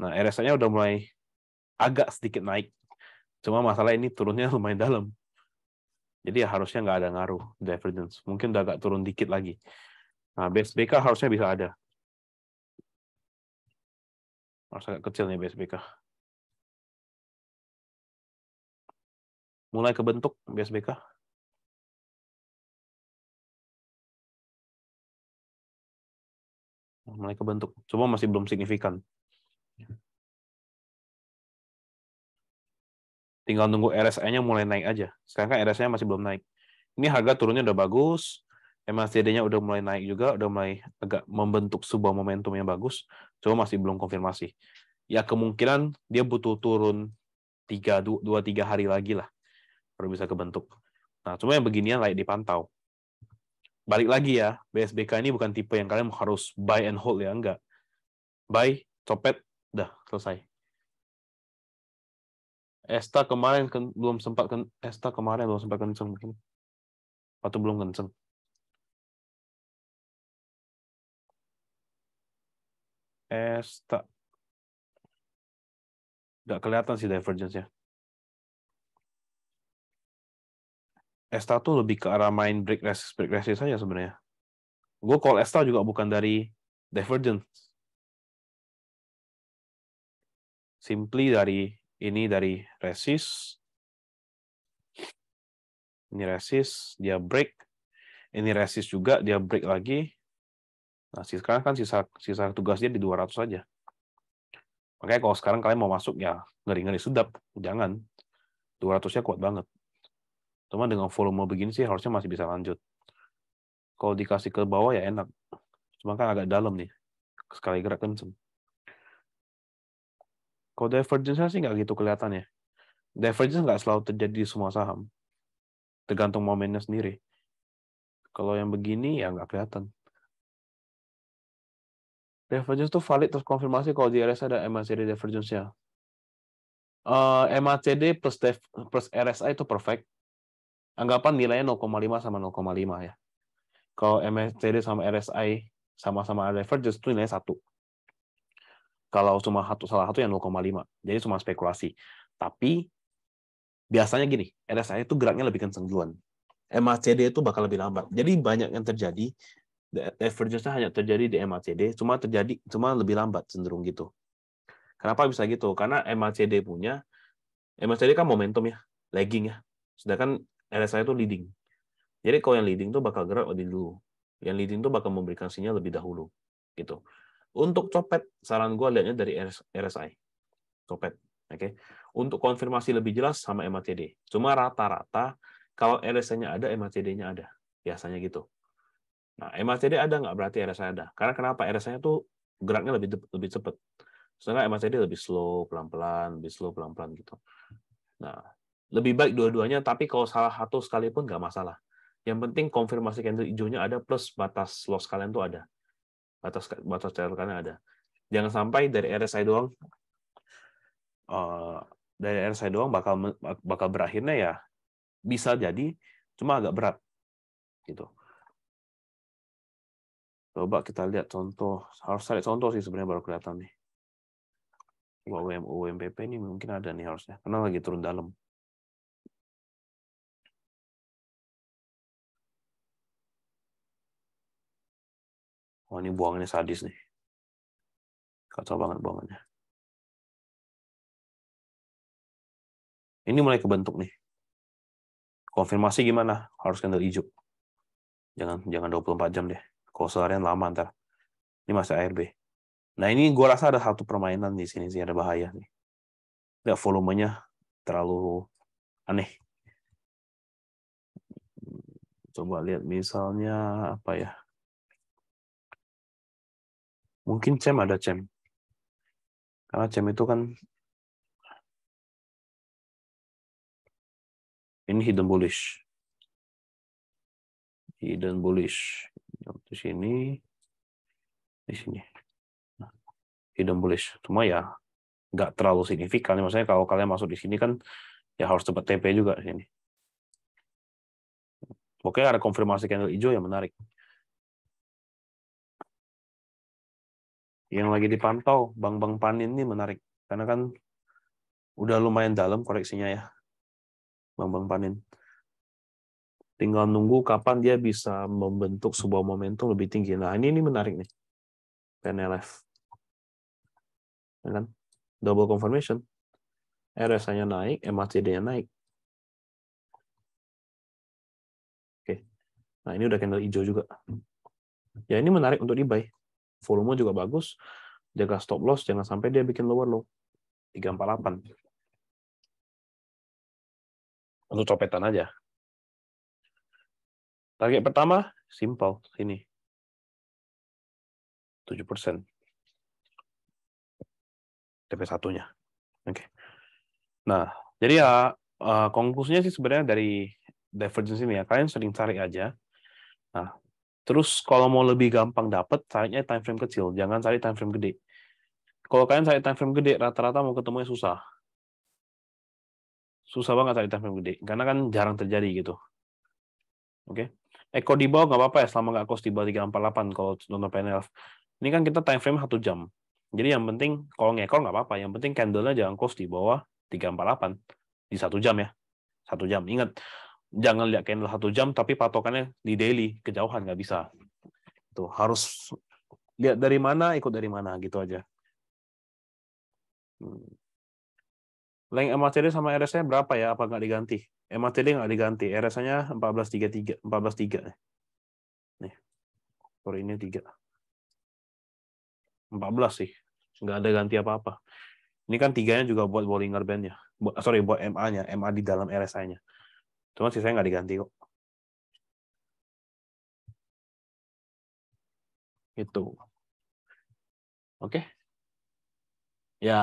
Nah, RSI-nya udah mulai agak sedikit naik. Cuma masalah ini turunnya lumayan dalam. Jadi ya harusnya nggak ada ngaruh divergence. Mungkin udah agak turun dikit lagi. Nah, base BK harusnya bisa ada. Harus agak kecil nih base BK. Mulai kebentuk base BK. Mulai kebentuk. Cuma masih belum signifikan. Tinggal nunggu RSI-nya mulai naik aja. Sekarang kan RSI-nya masih belum naik. Ini harga turunnya udah bagus, MACD-nya udah mulai naik juga, udah mulai agak membentuk sebuah momentum yang bagus, cuma masih belum konfirmasi. Ya kemungkinan dia butuh turun 2, 3 hari lagi lah, baru bisa kebentuk. Nah, cuma yang beginian layak dipantau. Balik lagi ya, BSBK ini bukan tipe yang kalian harus buy and hold ya, enggak. Buy, copet, dah selesai. Esta kemarin ken, belum sempat ken, Esta kemarin belum sempat kenceng mungkin atau belum kenceng Esta nggak kelihatan sih divergence-nya. Esta tuh lebih ke arah main break resist break resist saja sebenarnya. Gue call Esta juga bukan dari divergence. Simply dari ini dari resist. Ini resist, dia break. Ini resist juga, dia break lagi. Nah, sekarang kan sisa, sisa tugasnya dia di 200 saja. Makanya kalau sekarang kalian mau masuk, ya ngeri-ngeri sedap. Jangan. 200-nya kuat banget. Cuma dengan volume begini sih harusnya masih bisa lanjut. Kalau dikasih ke bawah ya enak. Cuma kan agak dalam nih. Sekali gerak kenceng. Kalau divergence-nya sih nggak gitu kelihatannya. Divergence nggak selalu terjadi di semua saham. Tergantung momennya sendiri. Kalau yang begini ya nggak kelihatan. Divergence tuh valid terus konfirmasi kalau di RSI ada MACD divergence-nya. Uh, eh, MACD plus, def, plus RSI itu perfect. Anggapan nilainya 0,5 sama 0,5 ya. Kalau MACD sama RSI sama-sama divergence itu nilainya satu kalau cuma satu, salah satu yang 0,5. Jadi cuma spekulasi. Tapi biasanya gini, RSI itu geraknya lebih kenceng duluan. MACD itu bakal lebih lambat. Jadi banyak yang terjadi divergence hanya terjadi di MACD, cuma terjadi cuma lebih lambat cenderung gitu. Kenapa bisa gitu? Karena MACD punya MACD kan momentum ya, lagging ya. Sedangkan RSI itu leading. Jadi kalau yang leading tuh bakal gerak lebih dulu. Yang leading tuh bakal memberikan sinyal lebih dahulu gitu. Untuk copet, saran gue lihatnya dari RSI. Copet. Oke. Okay. Untuk konfirmasi lebih jelas sama MACD. Cuma rata-rata kalau RSI-nya ada, MACD-nya ada. Biasanya gitu. Nah, MACD ada nggak berarti RSI ada. Karena kenapa? RSI-nya tuh geraknya lebih lebih cepat. Sedangkan MACD lebih slow, pelan-pelan, lebih slow, pelan-pelan gitu. Nah, lebih baik dua-duanya, tapi kalau salah satu sekalipun nggak masalah. Yang penting konfirmasi candle hijaunya ada plus batas loss kalian tuh ada batas batas terorisnya ada jangan sampai dari RSI doang uh, dari RSI doang bakal bakal berakhirnya ya bisa jadi cuma agak berat gitu coba kita lihat contoh harus cari contoh sih sebenarnya baru kelihatan nih UMP UMPP ini mungkin ada nih harusnya karena lagi turun dalam Wah ini buangannya sadis nih. Kacau banget buangannya. Ini mulai kebentuk nih. Konfirmasi gimana? Harus candle hijau. Jangan jangan 24 jam deh. Kalau seharian lama ntar. Ini masih ARB. Nah ini gue rasa ada satu permainan di sini sih ada bahaya nih. Ya, volumenya terlalu aneh. Coba lihat misalnya apa ya? Mungkin cem ada cem. Karena cem itu kan ini hidden bullish. Hidden bullish. Di sini di sini. Nah, hidden bullish. Cuma ya nggak terlalu signifikan. Maksudnya kalau kalian masuk di sini kan ya harus cepat TP juga di sini. Oke, ada konfirmasi candle hijau yang menarik. yang lagi dipantau bank-bank panin ini menarik karena kan udah lumayan dalam koreksinya ya bank-bank panin tinggal nunggu kapan dia bisa membentuk sebuah momentum lebih tinggi nah ini ini menarik nih PNLF ya kan double confirmation RSI-nya naik MACD-nya naik oke nah ini udah candle hijau juga ya ini menarik untuk di buy volume juga bagus, jaga stop loss, jangan sampai dia bikin lower low. 348. Untuk copetan aja. Target pertama, simple, sini. 7%. tp satunya. Oke. Okay. Nah, jadi ya eh, konklusinya sih sebenarnya dari divergence ini ya, kalian sering cari aja. Nah, Terus kalau mau lebih gampang dapat, carinya time frame kecil, jangan cari time frame gede. Kalau kalian cari time frame gede, rata-rata mau ketemunya susah. Susah banget cari time frame gede, karena kan jarang terjadi gitu. Oke. Okay? Eko di bawah nggak apa-apa ya, selama nggak kos di bawah 348 kalau nonton panel, Ini kan kita time frame 1 jam. Jadi yang penting kalau ngekor nggak apa-apa, yang penting candlenya jangan close di bawah 348 di 1 jam ya. 1 jam. Ingat, jangan lihat candle satu jam tapi patokannya di daily kejauhan nggak bisa itu harus lihat dari mana ikut dari mana gitu aja hmm. length MACD sama RSI berapa ya apa nggak diganti MACD nggak diganti RSI nya 1433 14.3 nih sorry ini 3 14 sih nggak ada ganti apa-apa ini kan tiganya juga buat Bollinger Band-nya. Sorry, buat MA-nya. MA di dalam RSI-nya. Cuma sisanya nggak diganti kok. Itu. Oke. Ya,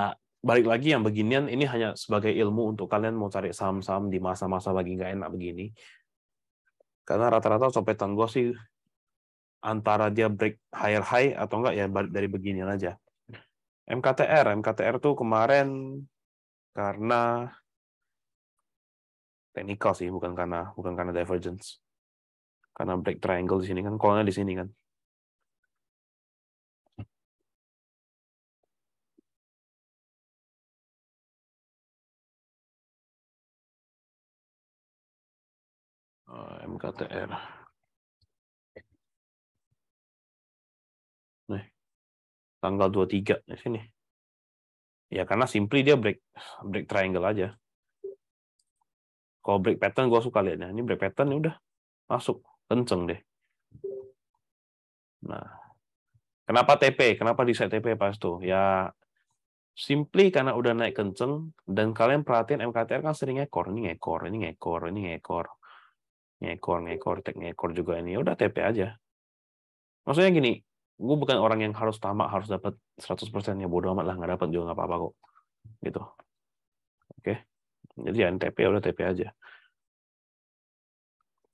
balik lagi yang beginian ini hanya sebagai ilmu untuk kalian mau cari saham-saham di masa-masa lagi nggak enak begini. Karena rata-rata sopetan gue sih antara dia break higher high atau enggak ya balik dari beginian aja. MKTR, MKTR tuh kemarin karena teknikal sih, bukan karena bukan karena divergence. Karena break triangle di sini kan, kolnya di sini kan. Ah, MKTR. Nih, tanggal 23 di sini. Ya karena simply dia break break triangle aja. Kalau break pattern gue suka liatnya. Ini break pattern ya udah masuk kenceng deh. Nah, kenapa TP? Kenapa di set TP pas tuh? Ya simply karena udah naik kenceng dan kalian perhatiin MKTR kan sering ekor, ini ekor, ini ekor, ini ekor, ngekor, ngekor, tek ngekor juga ini. Ya udah TP aja. Maksudnya gini, gue bukan orang yang harus tamak, harus dapat 100% ya bodo amat lah, nggak dapat juga nggak apa-apa kok. Gitu. Jadi ya NTP udah TP aja.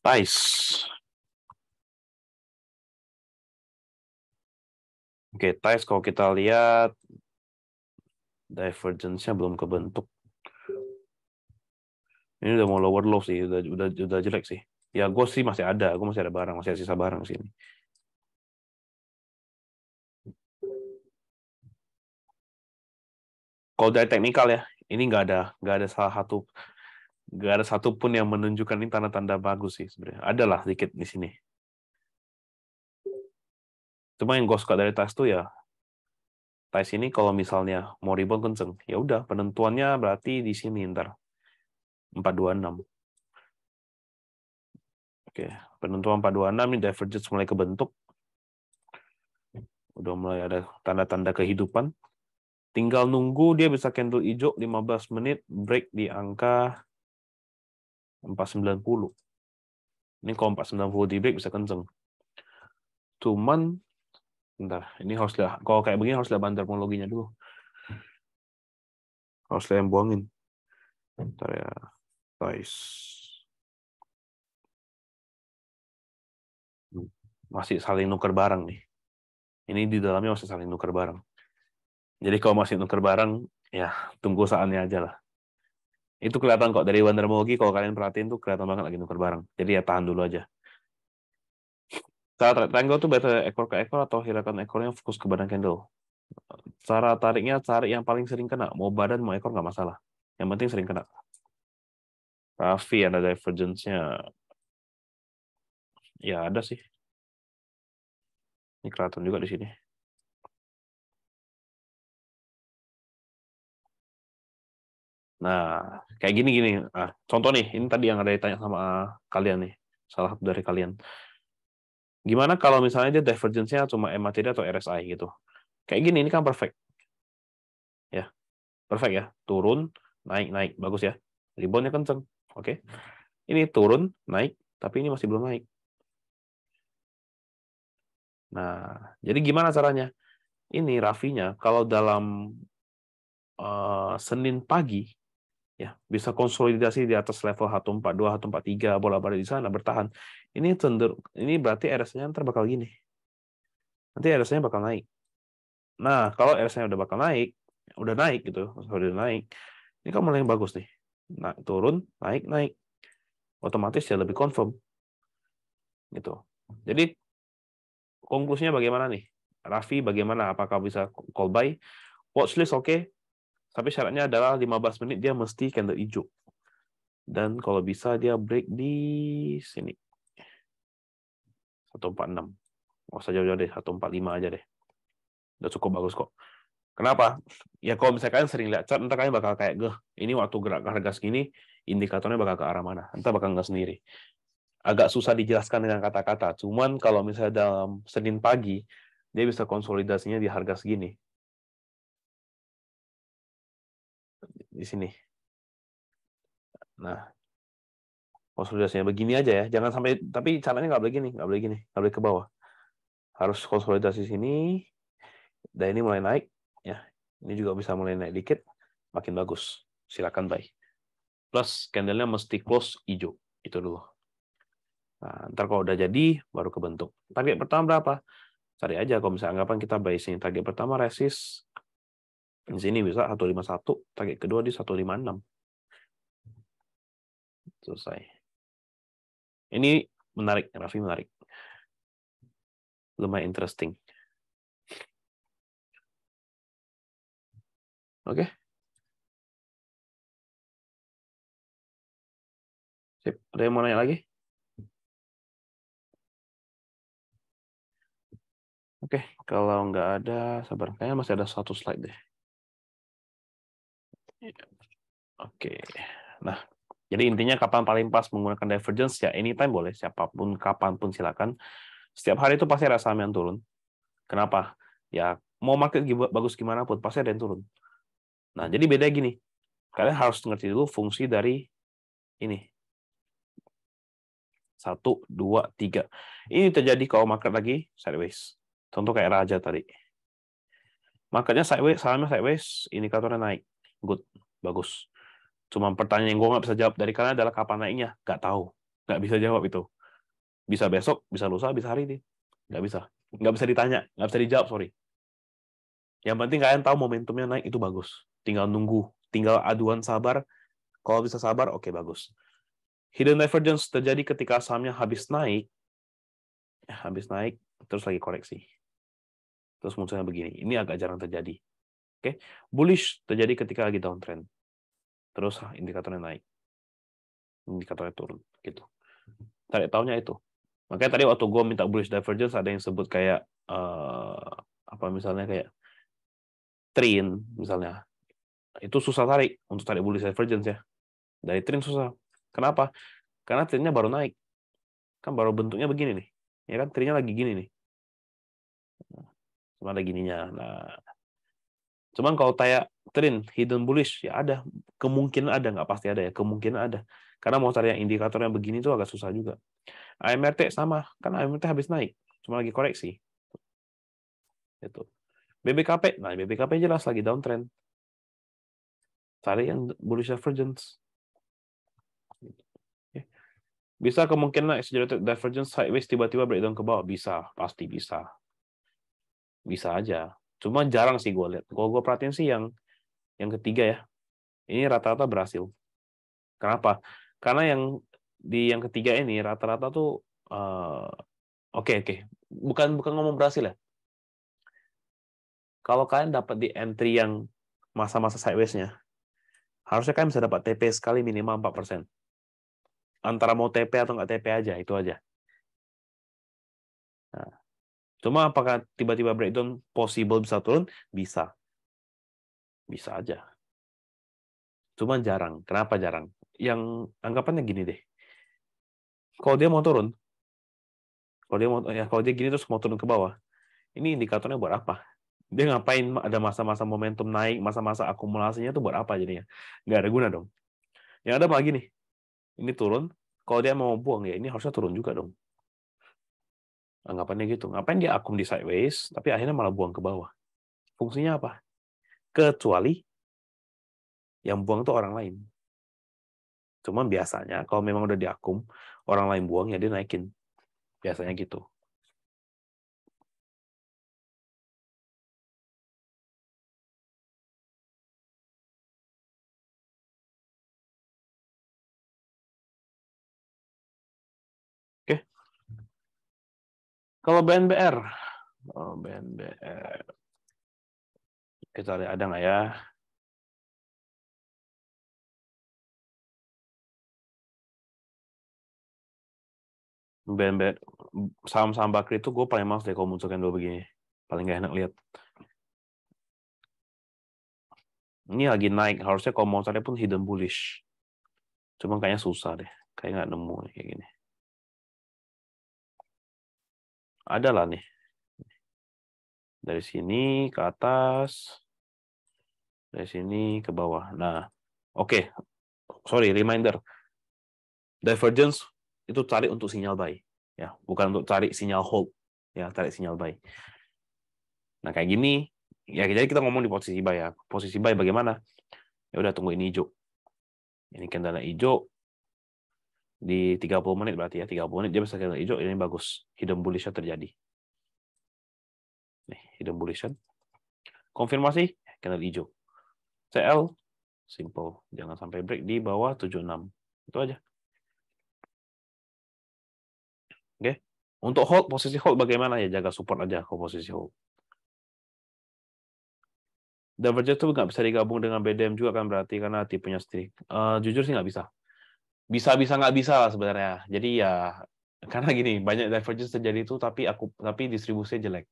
Pais. Oke, okay, kalau kita lihat divergence-nya belum kebentuk. Ini udah mau lower low sih, udah udah udah jelek sih. Ya gue sih masih ada, gue masih ada barang, masih ada sisa barang sini. Kalau dari teknikal ya, ini nggak ada nggak ada salah satu nggak ada satupun yang menunjukkan ini tanda-tanda bagus sih sebenarnya. Adalah sedikit di sini. Cuma yang gue suka dari tas tuh ya tas ini kalau misalnya mau rebound kenceng, ya udah penentuannya berarti di sini ntar 426. Oke, penentuan 426 ini divergence mulai kebentuk. Udah mulai ada tanda-tanda kehidupan. Tinggal nunggu dia bisa candle hijau 15 menit, break di angka 490. Ini kalau 490 di break bisa kenceng. Cuman, bentar, ini harus lihat, kalau kayak begini harus lihat bahan termologinya dulu. Harus lihat yang buangin. Bentar ya, guys hmm, masih saling nuker barang nih. Ini di dalamnya masih saling nuker barang. Jadi kalau masih nuker barang, ya tunggu saatnya aja lah. Itu kelihatan kok dari Wonder Mogi kalau kalian perhatiin tuh kelihatan banget lagi nuker barang. Jadi ya tahan dulu aja. Cara triangle tuh better ekor ke ekor atau hilangkan ekornya fokus ke badan candle. Cara tariknya cari yang paling sering kena. Mau badan, mau ekor nggak masalah. Yang penting sering kena. Raffi ada divergence-nya. Ya ada sih. Ini kelihatan juga di sini. Nah, kayak gini-gini. Nah, contoh nih, ini tadi yang ada ditanya sama ah, kalian nih, salah satu dari kalian. Gimana kalau misalnya dia divergence-nya cuma MACD atau RSI gitu? Kayak gini, ini kan perfect. Ya, perfect ya. Turun, naik, naik. Bagus ya. Reboundnya kenceng. Oke. Ini turun, naik, tapi ini masih belum naik. Nah, jadi gimana caranya? Ini Rafinya, kalau dalam uh, Senin pagi ya bisa konsolidasi di atas level H42, 142, 143, bola balik di sana bertahan. Ini tender, ini berarti RSI-nya nanti bakal gini. Nanti RSI-nya bakal naik. Nah, kalau RSI-nya udah bakal naik, udah naik gitu, udah naik. Ini kan mulai yang bagus nih. Nah, turun, naik, naik. Otomatis ya lebih confirm. Gitu. Jadi konklusinya bagaimana nih? Raffi bagaimana? Apakah bisa call buy? Watchlist oke, okay. Tapi syaratnya adalah 15 menit dia mesti candle hijau. Dan kalau bisa dia break di sini. 146. Nggak usah jauh-jauh deh, 145 aja deh. Udah cukup bagus kok. Kenapa? Ya kalau misalkan kalian sering lihat chart, entah kalian bakal kayak, geh, ini waktu gerak harga segini, indikatornya bakal ke arah mana. Entah bakal nggak sendiri. Agak susah dijelaskan dengan kata-kata. Cuman kalau misalnya dalam Senin pagi, dia bisa konsolidasinya di harga segini. di sini. Nah, konsolidasinya begini aja ya. Jangan sampai tapi caranya nggak boleh gini, nggak boleh gini, nggak boleh ke bawah. Harus konsolidasi sini. Dan ini mulai naik ya. Ini juga bisa mulai naik dikit, makin bagus. Silakan buy. Plus candlenya mesti close hijau. Itu dulu. Nah, ntar kalau udah jadi baru kebentuk. Target pertama berapa? Cari aja kalau misalnya anggapan kita buy sini. Target pertama resist di sini bisa 151, target kedua di 156. Selesai. Ini menarik, Raffi menarik. Lumayan interesting. Oke. Okay. Sip, ada yang mau nanya lagi? Oke, okay, kalau nggak ada, sabar. Kayaknya masih ada satu slide deh. Oke. Nah, jadi intinya kapan paling pas menggunakan divergence ya anytime boleh, siapapun kapanpun silakan. Setiap hari itu pasti ada saham yang turun. Kenapa? Ya mau market bagus gimana pun pasti ada yang turun. Nah, jadi beda gini. Kalian harus ngerti dulu fungsi dari ini. Satu, dua, tiga. Ini terjadi kalau market lagi sideways. Contoh kayak Raja tadi. Marketnya sideways, sahamnya sideways, indikatornya naik good bagus cuma pertanyaan yang gue nggak bisa jawab dari kalian adalah kapan naiknya nggak tahu nggak bisa jawab itu bisa besok bisa lusa bisa hari ini nggak bisa nggak bisa ditanya nggak bisa dijawab sorry yang penting kalian tahu momentumnya naik itu bagus tinggal nunggu tinggal aduan sabar kalau bisa sabar oke okay, bagus hidden divergence terjadi ketika sahamnya habis naik habis naik terus lagi koreksi terus munculnya begini ini agak jarang terjadi Oke, okay? bullish terjadi ketika lagi downtrend. Terus ah, indikatornya naik. Indikatornya turun gitu. Tarik tahunnya itu. Makanya tadi waktu gue minta bullish divergence ada yang sebut kayak uh, apa misalnya kayak trin misalnya. Itu susah tarik untuk tarik bullish divergence ya. Dari trin susah. Kenapa? Karena trendnya baru naik. Kan baru bentuknya begini nih. Ya kan trendnya lagi gini nih. Cuma ada gininya. Nah, Cuman kalau tanya Trin, hidden bullish, ya ada. Kemungkinan ada, nggak pasti ada ya. Kemungkinan ada. Karena mau cari yang indikatornya begini tuh agak susah juga. AMRT sama, kan AMRT habis naik. Cuma lagi koreksi. Itu. BBKP, nah BBKP jelas lagi downtrend. Cari yang bullish divergence. Bisa kemungkinan exaggerated divergence sideways tiba-tiba breakdown ke bawah? Bisa, pasti bisa. Bisa aja. Cuma jarang sih gue lihat. Kalau gue perhatiin sih yang yang ketiga ya. Ini rata-rata berhasil. Kenapa? Karena yang di yang ketiga ini rata-rata tuh eh, oke uh, oke. Okay, okay. Bukan bukan ngomong berhasil ya. Kalau kalian dapat di entry yang masa-masa sidewaysnya harusnya kalian bisa dapat TP sekali minimal 4%. Antara mau TP atau nggak TP aja, itu aja. Nah, Cuma apakah tiba-tiba breakdown possible bisa turun? Bisa. Bisa aja. Cuma jarang. Kenapa jarang? Yang anggapannya gini deh. Kalau dia mau turun, kalau dia mau ya kalau dia gini terus mau turun ke bawah, ini indikatornya buat apa? Dia ngapain ada masa-masa momentum naik, masa-masa akumulasinya itu buat apa jadinya? Nggak ada guna dong. Yang ada apa lagi nih? Ini turun, kalau dia mau buang ya ini harusnya turun juga dong. Anggapannya gitu. Ngapain dia akum di sideways, tapi akhirnya malah buang ke bawah. Fungsinya apa? Kecuali yang buang itu orang lain. Cuman biasanya kalau memang udah diakum, orang lain buang ya dia naikin. Biasanya gitu. Kalau BNBR, oh, BNBR, kita lihat ada nggak ya? BNB saham-saham Bakri itu gue paling males deh kalau munculkan dua begini. Paling gak enak lihat. Ini lagi naik. Harusnya kalau monsternya pun hidden bullish. cuma kayaknya susah deh. Kayak nggak nemu kayak gini. adalah nih. Dari sini ke atas, dari sini ke bawah. Nah, oke. Okay. Sorry, reminder. Divergence itu cari untuk sinyal buy, ya, bukan untuk cari sinyal hold, ya, cari sinyal buy. Nah, kayak gini, ya jadi kita ngomong di posisi buy ya. Posisi buy bagaimana? Ya udah tunggu ini hijau. Ini kendala hijau, di 30 menit berarti ya 30 menit dia bisa kena hijau ini bagus hidden bullishnya terjadi nih hidden bullishan konfirmasi kena hijau CL simple jangan sampai break di bawah 76 itu aja oke okay. untuk hold posisi hold bagaimana ya jaga support aja kalau posisi hold Diverger itu nggak bisa digabung dengan BDM juga kan berarti karena tipenya strik. Uh, eh, jujur sih nggak bisa bisa-bisa nggak bisa lah sebenarnya. Jadi ya karena gini banyak divergence terjadi itu tapi aku tapi distribusinya jelek.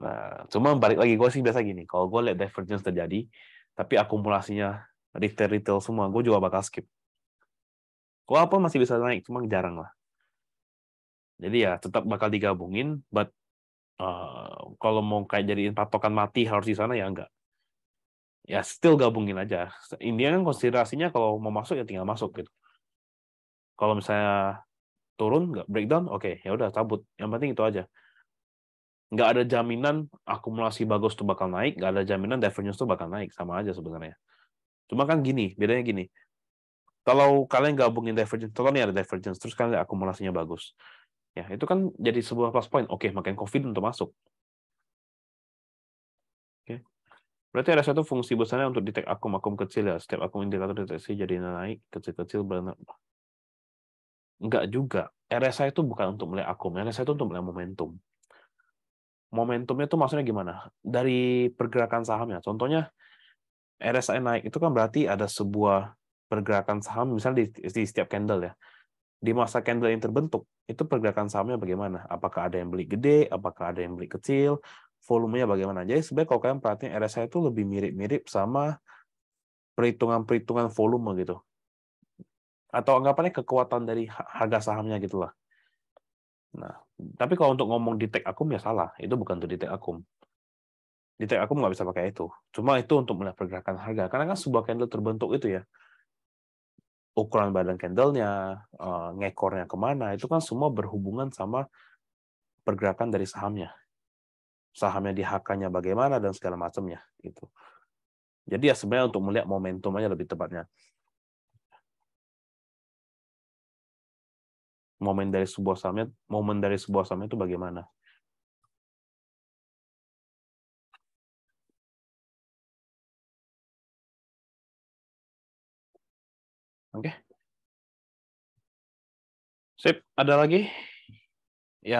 Nah, cuma balik lagi gue sih biasa gini. Kalau gue lihat divergence terjadi tapi akumulasinya retail retail semua, gue juga bakal skip. Gue apa masih bisa naik, cuma jarang lah. Jadi ya tetap bakal digabungin, but uh, kalau mau kayak jadiin patokan mati harus di sana ya enggak ya still gabungin aja. India kan konsiderasinya kalau mau masuk ya tinggal masuk gitu. Kalau misalnya turun nggak breakdown, oke okay, ya udah cabut. Yang penting itu aja. Nggak ada jaminan akumulasi bagus tuh bakal naik, nggak ada jaminan divergence tuh bakal naik, sama aja sebenarnya. Cuma kan gini, bedanya gini. Kalau kalian gabungin divergence, kalau nih ada divergence, terus kalian lihat akumulasinya bagus. Ya, itu kan jadi sebuah plus point. Oke, okay, makin confident untuk masuk. Berarti ada satu fungsi besarnya untuk detect akum-akum kecil ya. Setiap akum indikator deteksi jadi naik, kecil-kecil bernambah. Enggak juga. RSI itu bukan untuk melihat akum. RSI itu untuk melihat momentum. Momentumnya itu maksudnya gimana? Dari pergerakan sahamnya. Contohnya, RSI naik itu kan berarti ada sebuah pergerakan saham, misalnya di, di setiap candle ya. Di masa candle yang terbentuk, itu pergerakan sahamnya bagaimana? Apakah ada yang beli gede? Apakah ada yang beli kecil? volumenya bagaimana. Jadi ya, sebenarnya kalau kalian perhatiin RSI itu lebih mirip-mirip sama perhitungan-perhitungan volume gitu. Atau anggapannya kekuatan dari harga sahamnya gitu lah. Nah, tapi kalau untuk ngomong detect akum ya salah. Itu bukan untuk detect akum. Detect akum nggak bisa pakai itu. Cuma itu untuk melihat pergerakan harga. Karena kan sebuah candle terbentuk itu ya ukuran badan candlenya, eh, ngekornya kemana, itu kan semua berhubungan sama pergerakan dari sahamnya sahamnya di HK-nya bagaimana dan segala macamnya gitu. Jadi ya sebenarnya untuk melihat momentumnya lebih tepatnya. Momen dari sebuah sahamnya, momen dari sebuah sahamnya itu bagaimana? Oke. Okay. Sip, ada lagi? Ya,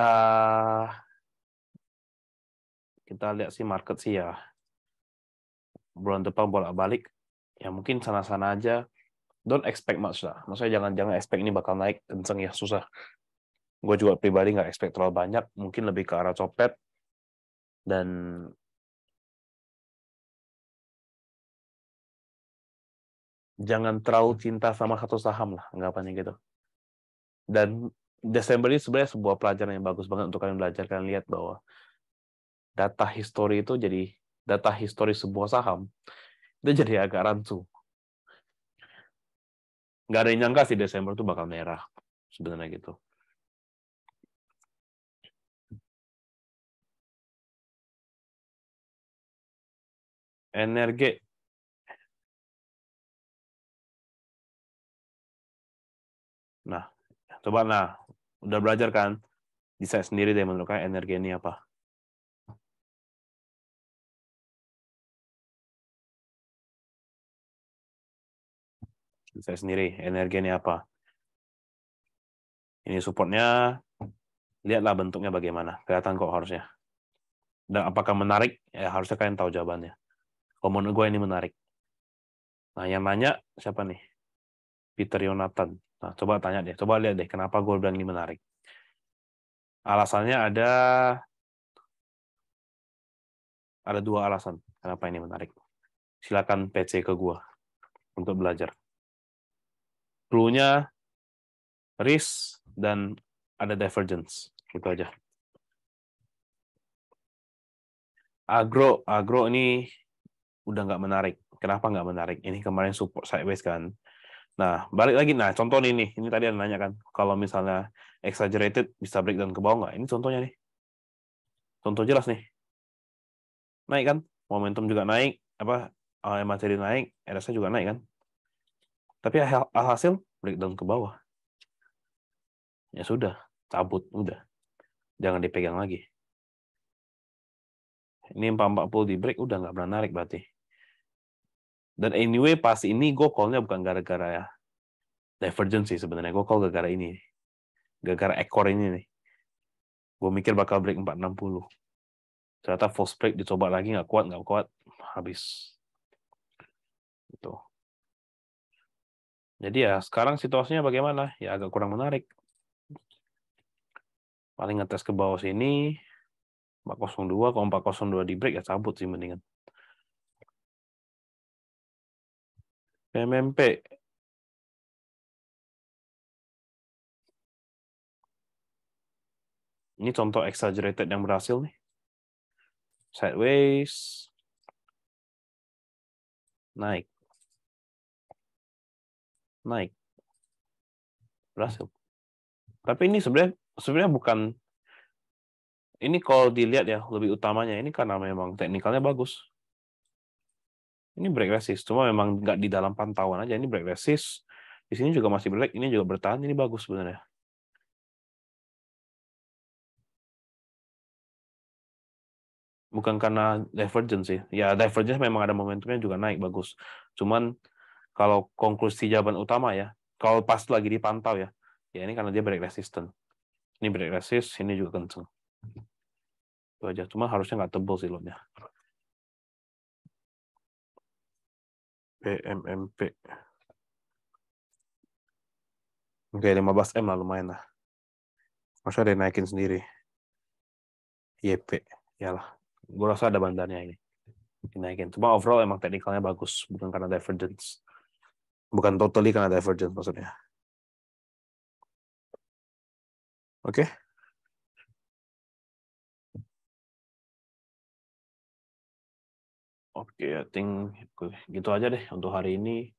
kita lihat sih market sih ya bulan depan bolak-balik ya mungkin sana-sana aja don't expect much lah maksudnya jangan jangan expect ini bakal naik kenceng ya susah gue juga pribadi nggak expect terlalu banyak mungkin lebih ke arah copet dan jangan terlalu cinta sama satu saham lah anggapannya gitu dan Desember ini sebenarnya sebuah pelajaran yang bagus banget untuk kalian belajar kalian lihat bahwa data histori itu jadi data histori sebuah saham itu jadi agak rancu. Nggak ada yang nyangka sih Desember itu bakal merah sebenarnya gitu. Energi Nah, coba nah, udah belajar kan? Bisa sendiri deh menurut kalian energi ini apa? saya sendiri energi ini apa ini supportnya lihatlah bentuknya bagaimana kelihatan kok harusnya dan apakah menarik ya harusnya kalian tahu jawabannya kalau gue ini menarik nah yang nanya siapa nih Peter Yonatan nah coba tanya deh coba lihat deh kenapa gue bilang ini menarik alasannya ada ada dua alasan kenapa ini menarik silakan PC ke gue untuk belajar clue risk dan ada divergence. Itu aja. Agro, agro ini udah nggak menarik. Kenapa nggak menarik? Ini kemarin support sideways kan. Nah, balik lagi. Nah, contoh ini ini tadi ada nanya kan, kalau misalnya exaggerated bisa break dan ke bawah nggak? Ini contohnya nih. Contoh jelas nih. Naik kan? Momentum juga naik, apa eh, materi naik, RSI juga naik kan? tapi alhasil breakdown ke bawah ya sudah cabut udah jangan dipegang lagi ini 440 di break udah nggak pernah narik berarti dan anyway pas ini gue callnya bukan gara-gara ya divergence sih sebenarnya gue call gara-gara ini gara-gara ekor ini nih gue mikir bakal break 460 ternyata false break dicoba lagi nggak kuat nggak kuat habis itu jadi ya sekarang situasinya bagaimana? Ya agak kurang menarik. Paling ngetes ke bawah sini, 402, kalau 402 di break ya cabut sih mendingan. PMMP. Ini contoh exaggerated yang berhasil nih. Sideways. Naik naik berhasil tapi ini sebenarnya sebenarnya bukan ini kalau dilihat ya lebih utamanya ini karena memang teknikalnya bagus ini break resist cuma memang nggak di dalam pantauan aja ini break resist di sini juga masih break ini juga bertahan ini bagus sebenarnya bukan karena divergence sih ya divergence memang ada momentumnya juga naik bagus cuman kalau konklusi jawaban utama ya, kalau pas lagi dipantau ya, ya ini karena dia break resistant. Ini break resist, ini juga kenceng. Itu aja, cuma harusnya nggak tebal sih loadnya. PMMP. Oke, 15M lah lumayan lah. Masa ada naikin sendiri? YP, lah. Gue rasa ada bandarnya ini. Dinaikin. Cuma overall emang teknikalnya bagus, bukan karena divergence bukan totally karena divergence maksudnya. Oke. Okay? Oke, okay, I think gitu aja deh untuk hari ini.